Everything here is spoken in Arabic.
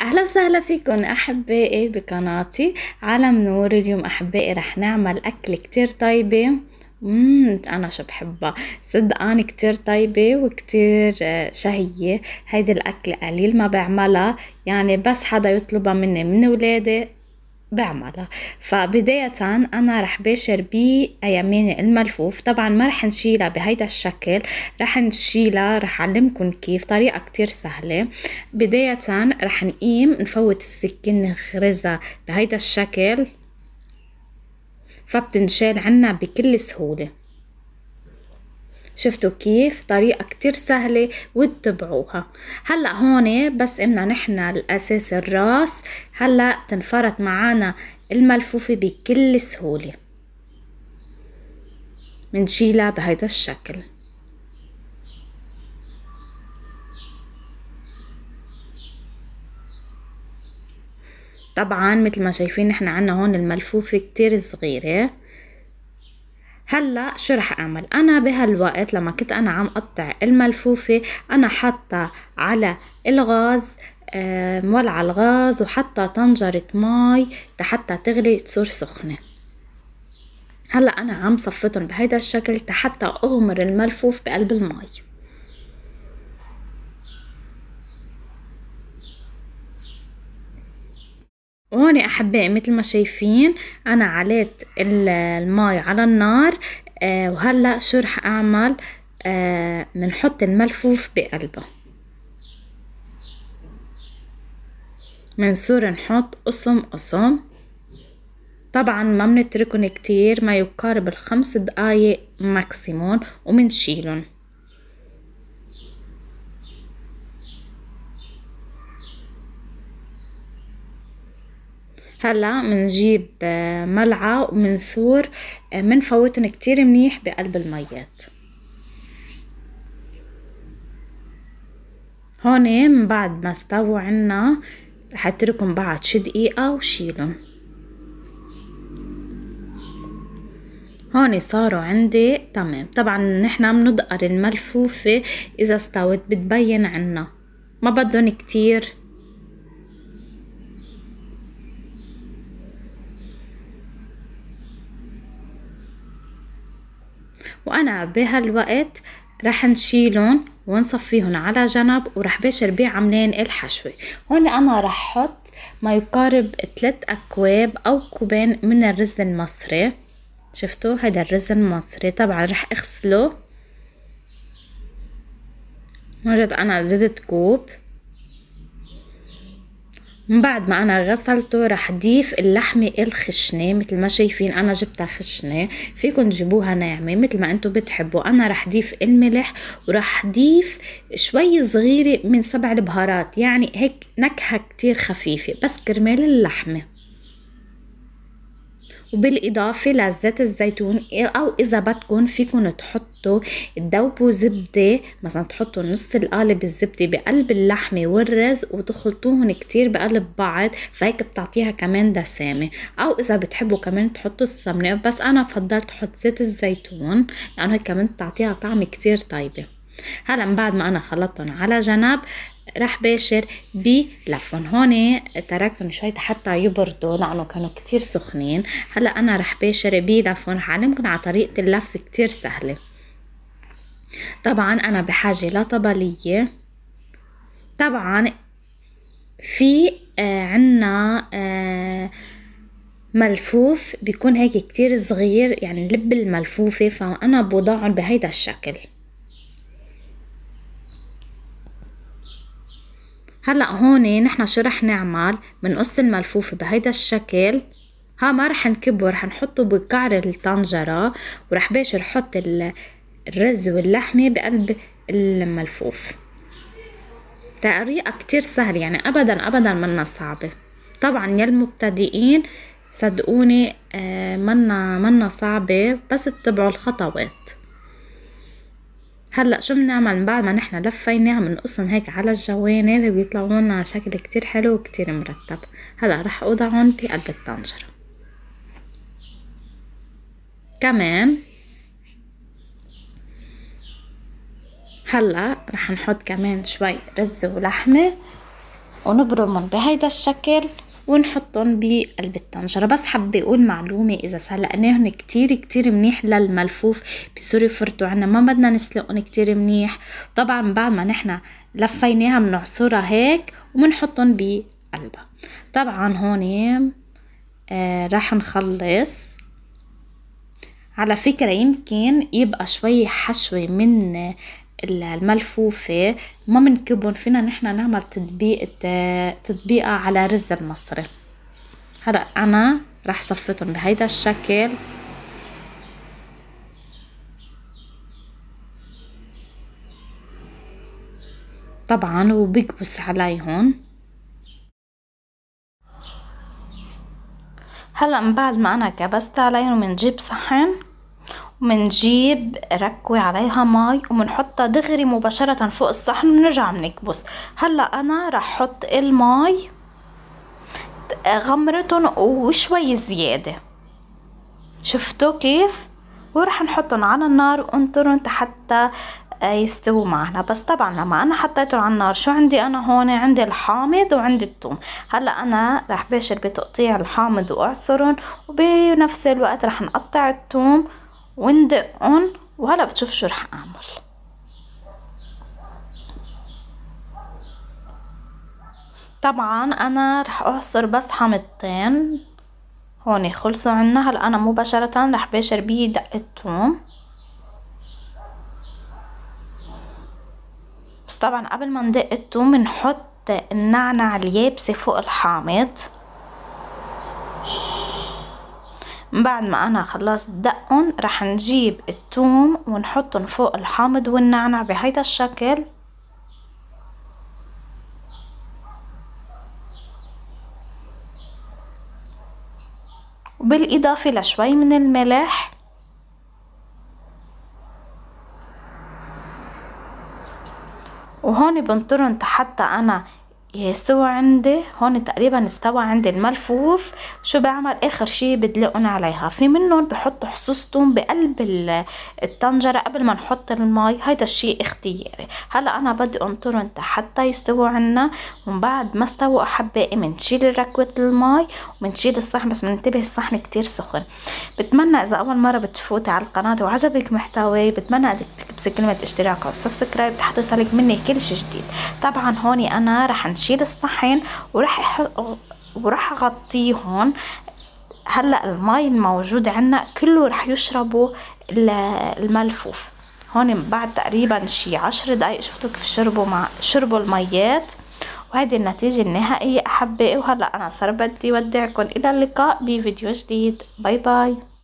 اهلا وسهلا فيكم احبائي بقناتي عالم نور اليوم احبائي رح نعمل اكل كتير طيبه امم انا شو بحبها صدقاني كتير طيبة وكتير آه، شهية هيدي الاكلة قليل ما بعملها يعني بس حدا يطلبها مني من ولادي بعملها فبداية أنا رح باشر بأياميني الملفوف طبعا ما رح نشيلها بهيدا الشكل رح نشيلها رح علمكم كيف طريقة كتير سهلة بداية رح نقيم نفوت السكين نغرزها بهيدا الشكل فبتنشال عنا بكل سهولة شفتوا كيف طريقة كتير سهلة واتبعوها هلأ هون بس امنا نحن الأساس الراس هلأ تنفرط معانا الملفوفة بكل سهولة منشيلها بهيدا الشكل طبعا مثل ما شايفين نحن عنا هون الملفوفة كتير صغيرة هلا شو رح اعمل انا بهالوقت لما كنت انا عم قطع الملفوفه انا حاطه على الغاز مولعه الغاز وحاطه طنجره مي حتى تغلي تصير سخنه هلا انا عم صفتهم بهيدا الشكل حتى اغمر الملفوف بقلب المي هون احبائي مثل ما شايفين انا عليت الماي على النار آه، وهلا شو رح اعمل بنحط آه، الملفوف بقلبه منصور نحط قسم قسم طبعا ما بنتركن كتير ما يقارب الخمس دقايق ماكسيمون ومنشيلهم هلا منجيب آه، ملعقة ومنثور آه، منفوتن كتير منيح بقلب الميات هون من بعد ما استووا عنا رح اتركهم بعد شي دقيقة وشيلهم هون صاروا عندي تمام طبعا نحنا بنضقر الملفوفة اذا استوت بتبين عنا ما بدهم كتير وانا بهالوقت رح نشيلهم ونصفيهم على جنب ورح باشر بيه عاملين الحشوة هون انا رح حط ما يقارب 3 اكواب او كوبين من الرز المصري شفتوا هيدا الرز المصري طبعا رح اغسله وجد انا زدت كوب من بعد ما انا غسلته رح ضيف اللحمة الخشنة مثل ما شايفين انا جبتها خشنة فيكم تجيبوها ناعمة مثل ما انتم بتحبوا انا رح ضيف الملح ورح ضيف شوي صغيرة من سبع البهارات يعني هيك نكهة كتير خفيفة بس كرمال اللحمة وبالإضافة لزيت الزيتون أو إذا بدكم فيكم تحطوا تذوبوا زبدة مثلا تحطوا نص القالب الزبدة بقلب اللحمة والرز وتخلطوهم كتير بقلب بعض فهيك بتعطيها كمان دسامة أو إذا بتحبوا كمان تحطوا السمنة بس أنا فضلت أحط زيت الزيتون لأنه هيك كمان بتعطيها طعم كتير طيبة هلا بعد ما أنا خلطتهم على جنب راح باشر بلفهم هون تركتهم شوي حتى يبردوا لانه كانوا كتير سخنين هلا انا راح باشر بلفهم حعلمكم على طريقه اللف كتير سهله طبعا انا بحاجه لطبليه طبعا في آه عنا آه ملفوف بيكون هيك كتير صغير يعني لب الملفوفة فأنا بوضعهم بهيدا الشكل هلأ هون نحن شو رح نعمل بنقص الملفوفة بهيدا الشكل ها ما رح نكبه رح نحطه بقعر الطنجرة ورح باشر حط الرز واللحمة بقلب الملفوف طريقة كتير سهلة يعني أبدا أبدا منا صعبة طبعا يا المبتدئين صدقوني آه، منا منا صعبة بس اتبعوا الخطوات هلا شو بنعمل من بعد ما نحن لفيناها بنقصهم هيك على الجوانب بيطلعوا لنا على شكل كتير حلو وكتير مرتب هلا رح اوضعهم في قلب الطنجره كمان هلا رح نحط كمان شوي رز ولحمه ونبرمهم بهيدا الشكل ونحطهم بالبالطنجرة بس حابة اقول معلومة اذا سلقناهم كتير كتير منيح للملفوف بسوري يفرطوا عنا ما بدنا نسلقهم كتير منيح طبعا بعد ما نحنا لفيناها بنعصرها هيك وبنحطهم بقلبها طبعا هون آه راح نخلص على فكرة يمكن يبقى شوي حشوة من الملفوفة ما بنكبهم فينا نحن نعمل تطبيق تطبيقة على رز المصري هلا أنا رح صفيتهم بهيدا الشكل طبعا وبكبس عليهم هلا من بعد ما انا كبست عليهم بنجيب صحن ومنجيب ركوة عليها مي ومنحطها دغري مباشرة فوق الصحن ونرجع منكبس هلا انا رح حط المي غمرتهم وشوي زيادة شفتوا كيف ورح نحطهم على النار وانطرن حتى يستووا معنا بس طبعا لما انا حطيتهم على النار شو عندي انا هون عندي الحامض وعندي الثوم هلا انا رح باشر بتقطيع الحامض واعصرهم وبنفس الوقت رح نقطع الثوم ويندق اون وهلا بتشوف شو رح اعمل طبعا انا رح اعصر بس حامضتين هون خلصوا عنا هلا انا مباشرة رح باشر بيه دقة التوم بس طبعا قبل ما ندق التوم بنحط النعنع اليابسة فوق الحامض من بعد ما انا خلصت دقهم رح نجيب التوم ونحطهم فوق الحامض والنعنع بهيدا الشكل وبالإضافة لشوي من الملح وهون بنطرن حتى أنا يستوى عندي هون تقريبا استوى عندي الملفوف شو بعمل اخر شي بدلقن عليها في منهم بحطوا حصصتهم بقلب الطنجرة قبل ما نحط المي هيدا الشي اختياري هلا انا بدي انطرن حتى يستوى عنا ومن بعد ما استووا حبائي بنشيل ركوة المي وبنشيل الصحن بس بننتبه الصحن كتير سخن بتمنى اذا اول مرة بتفوتي على القناة وعجبك محتواي بتمنى انك تكبسي كلمة اشتراك او سبسكرايب يصلك مني كل شي جديد طبعا هوني انا رح نشيل الصحن وراح وراح اغطيهم هلا المي الموجود عندنا كله راح يشربوا الملفوف هون بعد تقريبا شي عشر دقايق شفتوا كيف شربوا مع شربوا الميات وهيدي النتيجة النهائية أحبائي وهلأ أنا صار بدي ودعكم إلى اللقاء بفيديو جديد باي باي